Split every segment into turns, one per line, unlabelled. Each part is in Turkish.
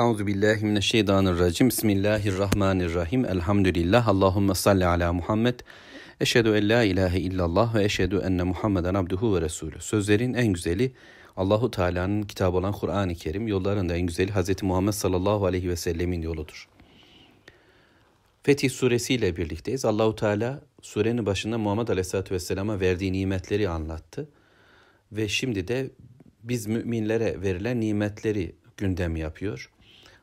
Euzu billahi mineşşeytanirracim. Bismillahirrahmanirrahim. Elhamdülillah. Allahumme salli ala Muhammed. Eşhedü en la ilahe illallah ve eşhedü enne Muhammeden abduhu ve resulü. Sözlerin en güzeli Allahu Teala'nın kitabı olan Kur'an-ı Kerim, yolların da en güzeli Hz. Muhammed sallallahu aleyhi ve sellemin yoludur. Fetih suresi ile birlikteyiz. Allahu Teala surenin başında Muhammed Aleyhisselatü Vesselam'a verdiği nimetleri anlattı. Ve şimdi de biz müminlere verilen nimetleri gündem yapıyor.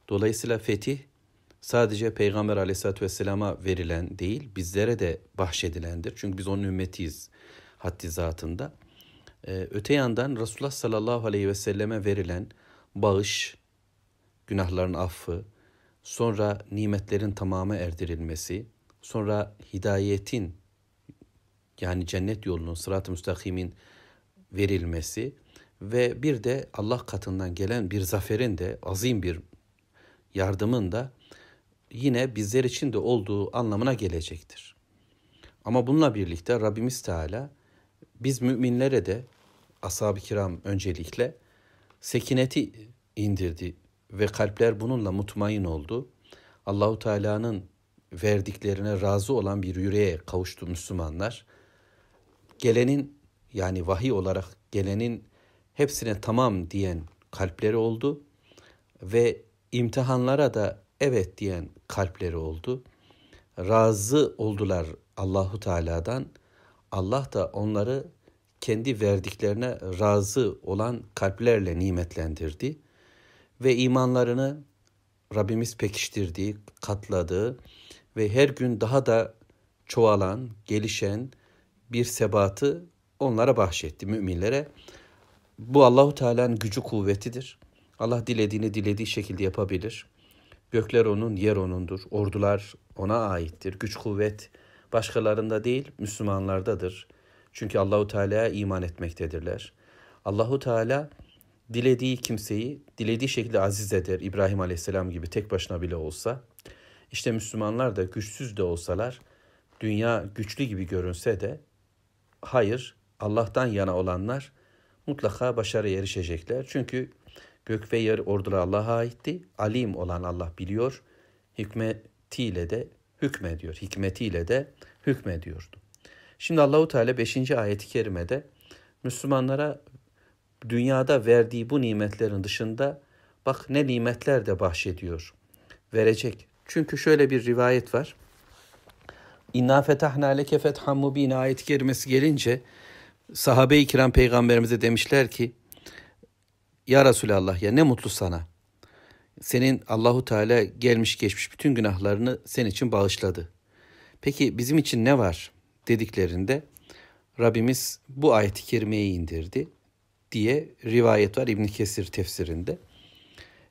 Dolayısıyla fetih sadece Peygamber aleyhissalatü vesselama verilen değil bizlere de bahşedilendir. Çünkü biz onun ümmetiyiz haddi zatında. Ee, öte yandan Resulullah sallallahu aleyhi ve selleme verilen bağış, günahların affı, sonra nimetlerin tamamı erdirilmesi, sonra hidayetin yani cennet yolunun sırat-ı müstakimin verilmesi ve bir de Allah katından gelen bir zaferin de azim bir yardımın da yine bizler için de olduğu anlamına gelecektir. Ama bununla birlikte Rabbimiz Teala biz müminlere de ashab-ı kiram öncelikle sekineti indirdi ve kalpler bununla mutmain oldu. Allahu Teala'nın verdiklerine razı olan bir yüreğe kavuştu Müslümanlar. Gelenin yani vahiy olarak gelenin hepsine tamam diyen kalpleri oldu ve imtihanlara da evet diyen kalpleri oldu. Razı oldular Allahu Teala'dan. Allah da onları kendi verdiklerine razı olan kalplerle nimetlendirdi ve imanlarını Rabbimiz pekiştirdi, katladı ve her gün daha da çoğalan, gelişen bir sebatı onlara bahşetti müminlere. Bu Allahu Teala'nın gücü kuvvetidir. Allah dilediğini dilediği şekilde yapabilir. Gökler onun, yer onundur. Ordular ona aittir. Güç kuvvet başkalarında değil, Müslümanlardadır. Çünkü Allahu Teala'ya iman etmektedirler. Allahu Teala dilediği kimseyi dilediği şekilde aziz eder. İbrahim Aleyhisselam gibi tek başına bile olsa. İşte Müslümanlar da güçsüz de olsalar, dünya güçlü gibi görünse de hayır Allah'tan yana olanlar mutlaka başarıya erişecekler. Çünkü Gök ve yer ordular Allah'a aitti. Alim olan Allah biliyor. Hikmetiyle de hükmediyor. Hikmetiyle de hükmediyordu. Şimdi Allahu Teala 5. ayet-i kerimede Müslümanlara dünyada verdiği bu nimetlerin dışında bak ne nimetler de bahşediyor. Verecek. Çünkü şöyle bir rivayet var. İnna fetahna leke fethan mubin ayet kerimesi gelince sahabe-i kiram peygamberimize demişler ki ya Resulallah ya ne mutlu sana. Senin Allahu Teala gelmiş geçmiş bütün günahlarını senin için bağışladı. Peki bizim için ne var dediklerinde Rabbimiz bu ayeti kerimeyi indirdi diye rivayet var İbn Kesir tefsirinde.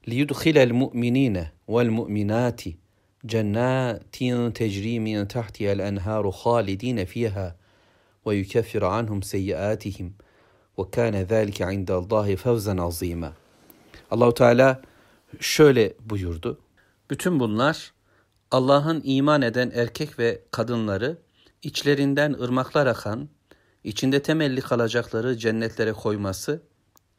لِيُدْخِلَ الْمُؤْمِنِينَ وَالْمُؤْمِنَاتِ جَنَّاتٍ تَجْرِي مِنْ تَحْتِهَا الْاَنْهَارُ خَالِد۪ينَ ف۪يهَا وَيُكَفِّرَ عَنْهُمْ سَيِّئَاتِهِمْ ve kâne zâlike indallâhi fevzen azîmâ. Allahu Teala şöyle buyurdu. Bütün bunlar Allah'ın iman eden erkek ve kadınları içlerinden ırmaklar akan, içinde temelli kalacakları cennetlere koyması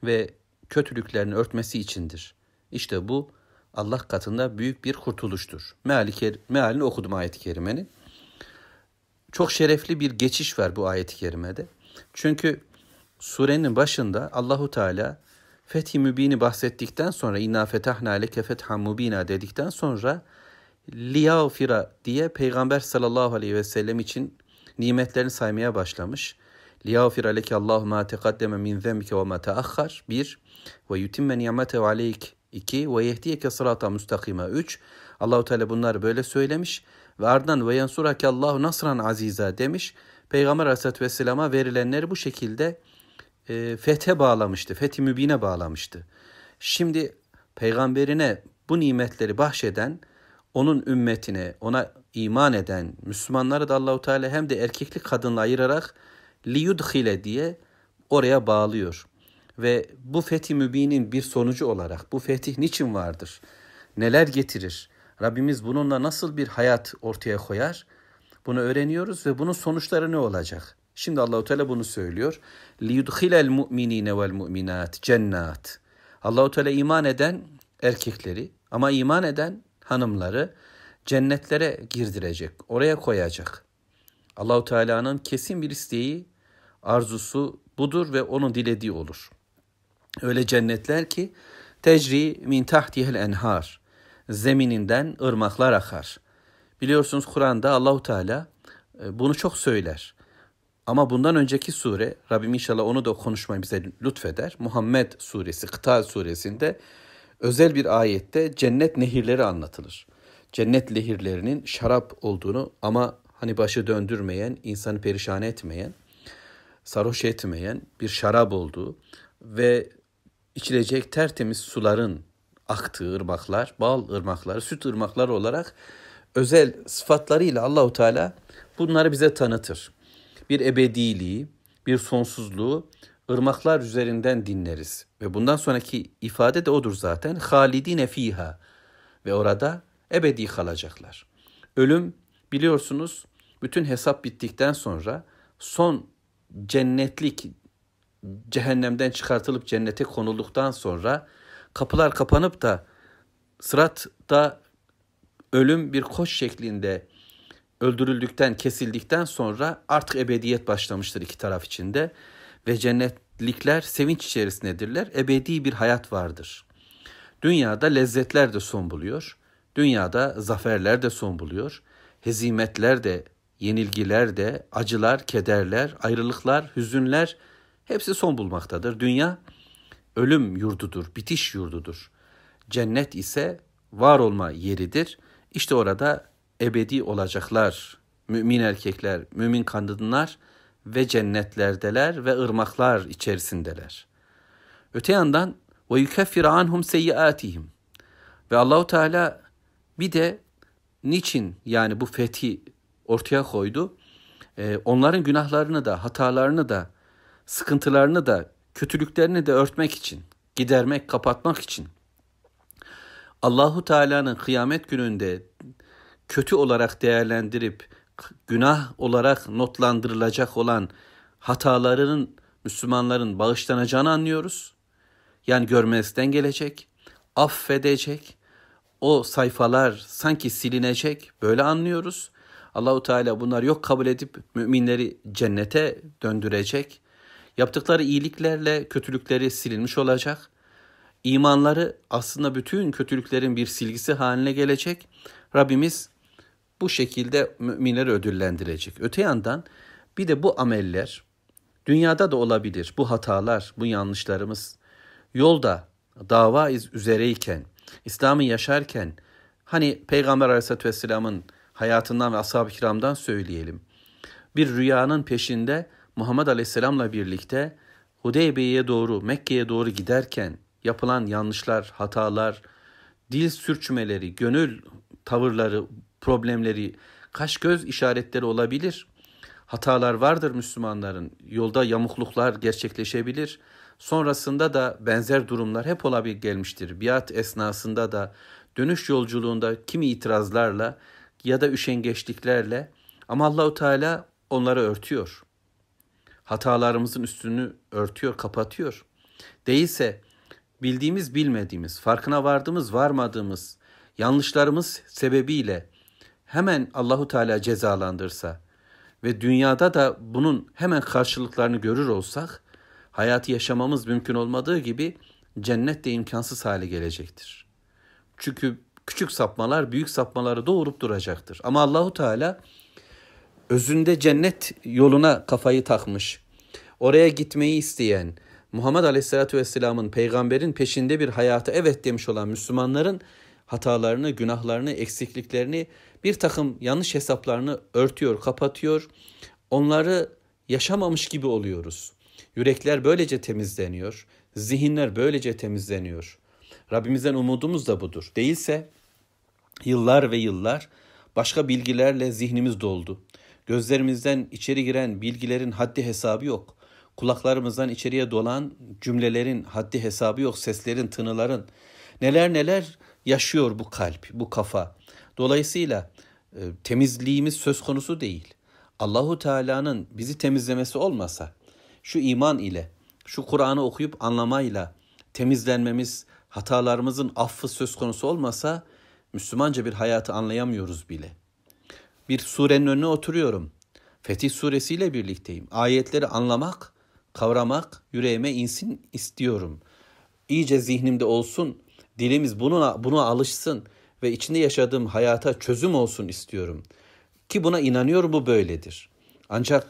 ve kötülüklerini örtmesi içindir. İşte bu Allah katında büyük bir kurtuluştur. Meali mealini okudum ayet-i kerimenin. Çok şerefli bir geçiş var bu ayet-i kerimede. Çünkü surenin başında Allahu Teala Fethi Mübin'i bahsettikten sonra inna fetahna leke fethan mubina dedikten sonra liyafira diye Peygamber sallallahu aleyhi ve sellem için nimetlerini saymaya başlamış. Liyafira leke Allahu ma tekaddeme min zembike ve ma taakhar. 1. Ve yutimme nimete aleyk. 2. Ve yehdiyeke sırata mustakime. 3. Allahu Teala bunları böyle söylemiş ve ardından ve yensurake Allahu nasran aziza demiş. Peygamber aleyhissalatü vesselama verilenleri bu şekilde e, fethe bağlamıştı, fethi mübine bağlamıştı. Şimdi peygamberine bu nimetleri bahşeden, onun ümmetine, ona iman eden Müslümanları da Allahu Teala hem de erkekli kadınla ayırarak liyudhile diye oraya bağlıyor. Ve bu fethi mübinin bir sonucu olarak bu fetih niçin vardır? Neler getirir? Rabbimiz bununla nasıl bir hayat ortaya koyar? Bunu öğreniyoruz ve bunun sonuçları ne olacak? Şimdi Allahu Teala bunu söylüyor. Liyudkhilel mu'minine vel mu'minat cennat. Allahu Teala iman eden erkekleri ama iman eden hanımları cennetlere girdirecek, oraya koyacak. Allahu Teala'nın kesin bir isteği, arzusu budur ve onun dilediği olur. Öyle cennetler ki tecri min tahtihel enhar. Zemininden ırmaklar akar. Biliyorsunuz Kur'an'da Allahu Teala e, bunu çok söyler. Ama bundan önceki sure, Rabbim inşallah onu da konuşmayı bize lütfeder. Muhammed suresi, Kıtal suresinde özel bir ayette cennet nehirleri anlatılır. Cennet nehirlerinin şarap olduğunu ama hani başı döndürmeyen, insanı perişan etmeyen, sarhoş etmeyen bir şarap olduğu ve içilecek tertemiz suların aktığı ırmaklar, bal ırmakları, süt ırmakları olarak özel sıfatlarıyla Allahu Teala bunları bize tanıtır bir ebediliği, bir sonsuzluğu ırmaklar üzerinden dinleriz. Ve bundan sonraki ifade de odur zaten. Halidine fiha ve orada ebedi kalacaklar. Ölüm biliyorsunuz bütün hesap bittikten sonra son cennetlik cehennemden çıkartılıp cennete konulduktan sonra kapılar kapanıp da sıratta ölüm bir koç şeklinde öldürüldükten, kesildikten sonra artık ebediyet başlamıştır iki taraf içinde ve cennetlikler sevinç içerisindedirler. Ebedi bir hayat vardır. Dünyada lezzetler de son buluyor. Dünyada zaferler de son buluyor. Hezimetler de, yenilgiler de, acılar, kederler, ayrılıklar, hüzünler hepsi son bulmaktadır. Dünya ölüm yurdudur, bitiş yurdudur. Cennet ise var olma yeridir. İşte orada ebedi olacaklar. Mümin erkekler, mümin kadınlar ve cennetlerdeler ve ırmaklar içerisindeler. Öte yandan ve yukeffir anhum seyyiatihim. Ve Allahu Teala bir de niçin yani bu fethi ortaya koydu? Ee, onların günahlarını da, hatalarını da, sıkıntılarını da, kötülüklerini de örtmek için, gidermek, kapatmak için. Allahu Teala'nın kıyamet gününde kötü olarak değerlendirip günah olarak notlandırılacak olan hatalarının Müslümanların bağışlanacağını anlıyoruz. Yani görmezden gelecek, affedecek. O sayfalar sanki silinecek böyle anlıyoruz. Allahu Teala bunlar yok kabul edip müminleri cennete döndürecek. Yaptıkları iyiliklerle kötülükleri silinmiş olacak. İmanları aslında bütün kötülüklerin bir silgisi haline gelecek. Rabbimiz bu şekilde müminleri ödüllendirecek. Öte yandan bir de bu ameller dünyada da olabilir. Bu hatalar, bu yanlışlarımız yolda dava üzereyken, İslam'ı yaşarken hani Peygamber Aleyhisselatü Vesselam'ın hayatından ve ashab-ı kiramdan söyleyelim. Bir rüyanın peşinde Muhammed Aleyhisselam'la birlikte Hudeybiye'ye doğru, Mekke'ye doğru giderken yapılan yanlışlar, hatalar, dil sürçmeleri, gönül tavırları problemleri, kaş göz işaretleri olabilir. Hatalar vardır Müslümanların. Yolda yamukluklar gerçekleşebilir. Sonrasında da benzer durumlar hep olabilir gelmiştir. Biat esnasında da dönüş yolculuğunda kimi itirazlarla ya da üşengeçliklerle ama Allahu Teala onları örtüyor. Hatalarımızın üstünü örtüyor, kapatıyor. Değilse bildiğimiz bilmediğimiz, farkına vardığımız varmadığımız, yanlışlarımız sebebiyle hemen Allahu Teala cezalandırsa ve dünyada da bunun hemen karşılıklarını görür olsak hayatı yaşamamız mümkün olmadığı gibi cennet de imkansız hale gelecektir. Çünkü küçük sapmalar büyük sapmaları doğurup duracaktır. Ama Allahu Teala özünde cennet yoluna kafayı takmış. Oraya gitmeyi isteyen, Muhammed Aleyhisselatü Vesselam'ın peygamberin peşinde bir hayata evet demiş olan Müslümanların hatalarını, günahlarını, eksikliklerini, bir takım yanlış hesaplarını örtüyor, kapatıyor. Onları yaşamamış gibi oluyoruz. Yürekler böylece temizleniyor. Zihinler böylece temizleniyor. Rabbimizden umudumuz da budur. Değilse yıllar ve yıllar başka bilgilerle zihnimiz doldu. Gözlerimizden içeri giren bilgilerin haddi hesabı yok. Kulaklarımızdan içeriye dolan cümlelerin haddi hesabı yok, seslerin, tınıların. Neler neler yaşıyor bu kalp, bu kafa. Dolayısıyla e, temizliğimiz söz konusu değil. Allahu Teala'nın bizi temizlemesi olmasa şu iman ile, şu Kur'an'ı okuyup anlamayla temizlenmemiz, hatalarımızın affı söz konusu olmasa Müslümanca bir hayatı anlayamıyoruz bile. Bir surenin önüne oturuyorum. Fetih suresiyle birlikteyim. Ayetleri anlamak, kavramak yüreğime insin istiyorum. İyice zihnimde olsun Dilimiz buna, buna alışsın ve içinde yaşadığım hayata çözüm olsun istiyorum. Ki buna inanıyorum bu böyledir. Ancak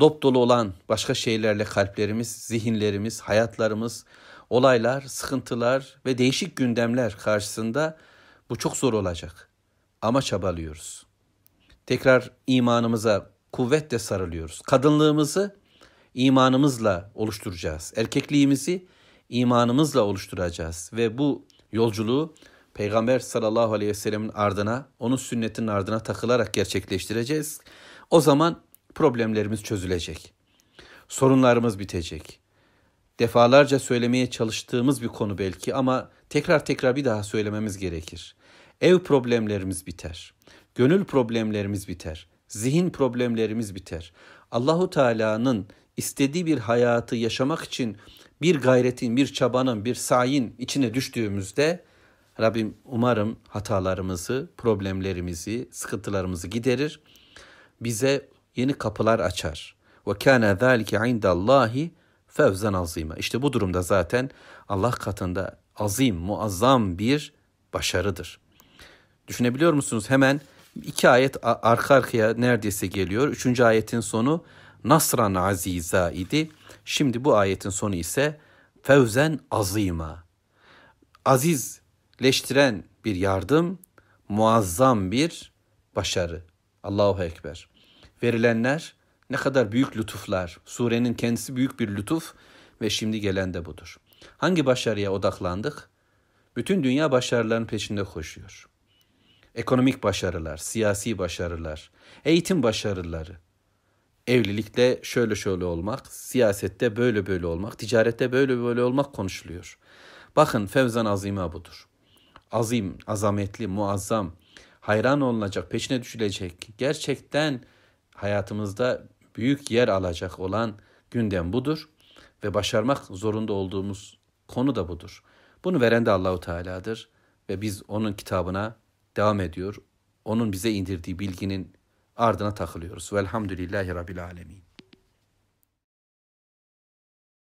dop dolu olan başka şeylerle kalplerimiz, zihinlerimiz, hayatlarımız, olaylar, sıkıntılar ve değişik gündemler karşısında bu çok zor olacak. Ama çabalıyoruz. Tekrar imanımıza kuvvetle sarılıyoruz. Kadınlığımızı imanımızla oluşturacağız. Erkekliğimizi imanımızla oluşturacağız ve bu yolculuğu Peygamber sallallahu aleyhi ve sellemin ardına, onun sünnetinin ardına takılarak gerçekleştireceğiz. O zaman problemlerimiz çözülecek. Sorunlarımız bitecek. Defalarca söylemeye çalıştığımız bir konu belki ama tekrar tekrar bir daha söylememiz gerekir. Ev problemlerimiz biter. Gönül problemlerimiz biter. Zihin problemlerimiz biter. Allahu Teala'nın istediği bir hayatı yaşamak için bir gayretin, bir çabanın, bir sayin içine düştüğümüzde Rabbim umarım hatalarımızı, problemlerimizi, sıkıntılarımızı giderir. Bize yeni kapılar açar. Ve kana zalike indallahi fevzen azima. İşte bu durumda zaten Allah katında azim, muazzam bir başarıdır. Düşünebiliyor musunuz? Hemen iki ayet arka arkaya neredeyse geliyor. Üçüncü ayetin sonu nasran aziza idi. Şimdi bu ayetin sonu ise fevzen azima. Azizleştiren bir yardım, muazzam bir başarı. Allahu Ekber. Verilenler ne kadar büyük lütuflar. Surenin kendisi büyük bir lütuf ve şimdi gelen de budur. Hangi başarıya odaklandık? Bütün dünya başarıların peşinde koşuyor. Ekonomik başarılar, siyasi başarılar, eğitim başarıları, evlilikte şöyle şöyle olmak, siyasette böyle böyle olmak, ticarette böyle böyle olmak konuşuluyor. Bakın Fevzan Azim'e budur. Azim, azametli, muazzam, hayran olunacak, peşine düşülecek, gerçekten hayatımızda büyük yer alacak olan gündem budur ve başarmak zorunda olduğumuz konu da budur. Bunu veren de Allahu Teala'dır ve biz onun kitabına devam ediyor. Onun bize indirdiği bilginin ardına takılıyoruz. Velhamdülillahi Rabbil Alemin.